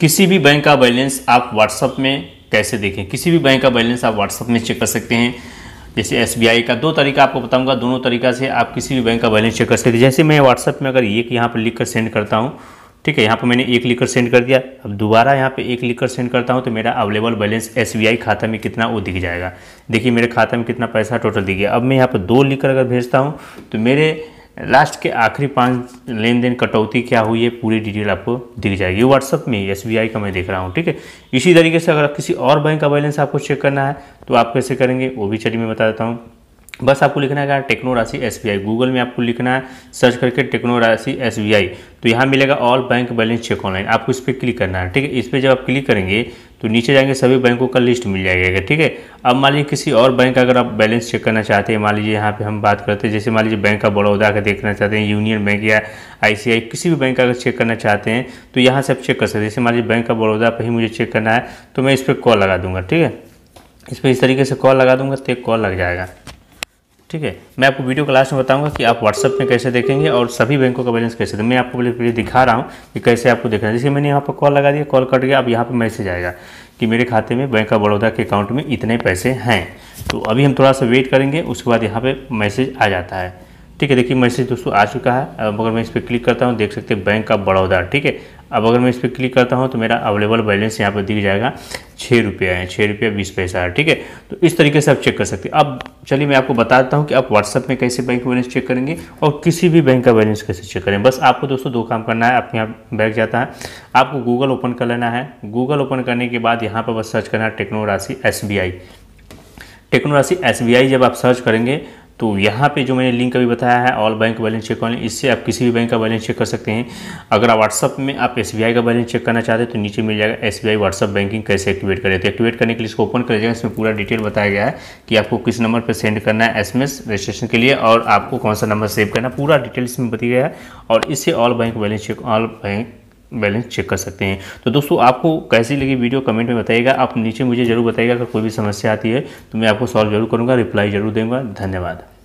किसी भी बैंक का बैलेंस आप व्हाट्सअप में कैसे देखें किसी भी बैंक का बैलेंस आप व्हाट्सअप में चेक कर सकते हैं जैसे एस का दो तरीका आपको बताऊंगा दोनों तरीका से आप किसी भी बैंक का बैलेंस चेक कर सकते हैं जैसे मैं व्हाट्सअप में अगर एक यहाँ पर लिख कर सेंड करता हूँ ठीक है यहाँ पर मैंने एक लिखकर सेंड कर दिया अब दोबारा यहाँ पे एक लिखकर सेंड करता हूँ तो मेरा अवेलेबल बैलेंस एस खाता में कितना वो दिख जाएगा देखिए मेरे खाता में कितना पैसा टोटल दिख गया अब मैं यहाँ पर दो लिख अगर भेजता हूँ तो मेरे लास्ट के आखिरी पाँच लेन देन कटौती क्या हुई है पूरी डिटेल आपको दिख जाएगी व्हाट्सअप में एस का मैं देख रहा हूँ ठीक है इसी तरीके से अगर आप किसी और बैंक का बैलेंस आपको चेक करना है तो आप कैसे करेंगे वो भी चलिए मैं बता देता हूँ बस आपको लिखना है टेक्नो राशि एस गूगल में आपको लिखना है सर्च करके टेक्नो राशि एस तो यहाँ मिलेगा all bank balance check online आपको इस पर क्लिक करना है ठीक है इस पर जब आप क्लिक करेंगे तो नीचे जाएंगे सभी बैंकों का लिस्ट मिल जाएगा ठीक है अब मान लीजिए किसी और बैंक का अगर आप बैलेंस चेक करना चाहते हैं मान लीजिए यहाँ पे हम बात करते हैं जैसे मान लीजिए बैंक ऑफ बड़ौदा का देखना चाहते हैं यूनियन बैंक या आईसीआई किसी भी बैंक का अगर चेक करना चाहते हैं तो यहाँ से आप चेक कर सकते हैं जैसे मान लीजिए बैंक ऑफ बड़ौदा पर ही मुझे चेक करना है तो मैं इस पर कॉल लगा दूँगा ठीक है इस पर इस तरीके से कॉल लगा दूँगा तो एक कॉल लग जाएगा ठीक है मैं आपको वीडियो क्लास में बताऊंगा कि आप व्हाट्सअप में कैसे देखेंगे और सभी बैंकों का बैलेंस कैसे तो मैं आपको पहले दिखा रहा हूँ कि कैसे आपको देखना है जैसे मैंने यहाँ पर कॉल लगा दिया कॉल कट गया अब यहाँ पर मैसेज आएगा कि मेरे खाते में बैंक ऑफ बड़ौदा के अकाउंट में इतने पैसे हैं तो अभी हम थोड़ा सा वेट करेंगे उसके बाद यहाँ पर मैसेज आ जाता है ठीक है देखिए मैसेज दोस्तों आ चुका है अब अगर मैं इस पर क्लिक करता हूँ देख सकते हैं बैंक ऑफ बड़ौदा ठीक है अब अगर मैं इस पर क्लिक करता हूँ तो मेरा अवेलेबल बैलेंस यहाँ पर दिख जाएगा छः रुपया है छः रुपया बीस पैसा है ठीक है तो इस तरीके से आप चेक कर सकते हैं अब चलिए मैं आपको बता देता हूँ कि आप व्हाट्सअप में कैसे बैंक बैलेंस चेक करेंगे और किसी भी बैंक का बैलेंस कैसे चेक करें बस आपको दोस्तों दो काम करना है आपके यहाँ बैठ जाता है आपको गूगल ओपन कर लेना है गूगल ओपन करने के बाद यहाँ पर बस सर्च करना है टेक्नो राशि एस टेक्नो राशि एस जब आप सर्च करेंगे तो यहाँ पे जो मैंने लिंक अभी बताया है all bank balance check online इससे आप किसी भी बैंक का बैलेंस चेक कर सकते हैं अगर आप व्हाट्सअप में आप एस का बैलेंस चेक करना चाहते हैं तो नीचे मिल जाएगा एस बी व्हाट्सअप बैंकिंग कैसे एक्टिवेट करें तो एक्टिवेट करने के लिए इसको ओपन कर जाएगा इसमें पूरा डिटेल बताया गया है कि आपको किस नंबर पर सेंड करना है एस रजिस्ट्रेशन के लिए और आपको कौन सा नंबर सेव करना पूरा डिटेल इसमें बताया गया है और इससे all bank balance check all bank balance check कर सकते हैं तो दोस्तों आपको कैसी लगी वीडियो कमेंट में बताइएगा आप नीचे मुझे ज़रूर बताइएगा अगर कोई भी समस्या आती है तो मैं आपको सॉल्व जरूर करूँगा रिप्लाई जरूर दूँगा धन्यवाद